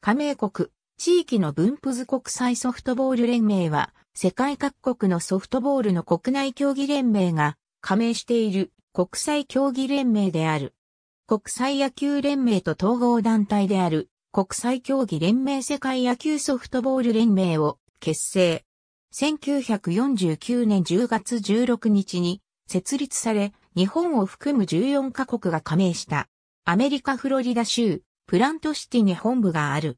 加盟国、地域の分布図国際ソフトボール連盟は、世界各国のソフトボールの国内競技連盟が加盟している国際競技連盟である。国際野球連盟と統合団体である国際競技連盟世界野球ソフトボール連盟を結成。1949年10月16日に設立され、日本を含む14カ国が加盟した。アメリカ・フロリダ州、プラントシティに本部がある。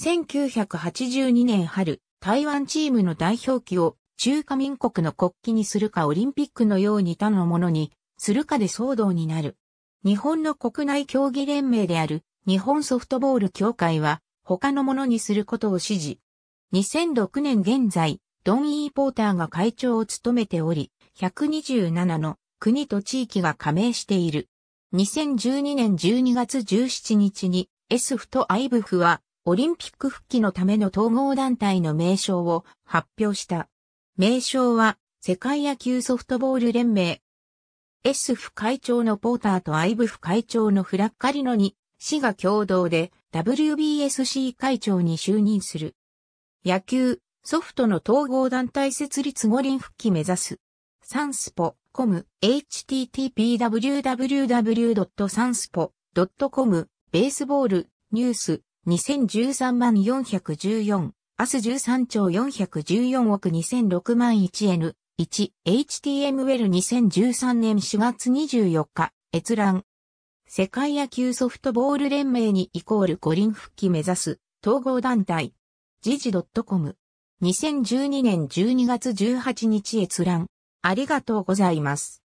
1982年春、台湾チームの代表旗を中華民国の国旗にするかオリンピックのように他のものにするかで騒動になる。日本の国内競技連盟である日本ソフトボール協会は他のものにすることを指示。2006年現在、ドン・イー・ポーターが会長を務めており、127の国と地域が加盟している。2012年12月17日に、エスフとアイブフは、オリンピック復帰のための統合団体の名称を発表した。名称は、世界野球ソフトボール連盟。エスフ会長のポーターとアイブフ会長のフラッカリノに、市が共同で WBSC 会長に就任する。野球、ソフトの統合団体設立五輪復帰目指す。サンスポ、コム、http://www.sanspo.com、ベースボール、ニュース、2013万414、アス13兆414億2006万 1N、1、HTML2013 年4月24日、閲覧。世界野球ソフトボール連盟にイコール五輪復帰目指す統合団体。時事 .com。2012年12月18日閲覧。ありがとうございます。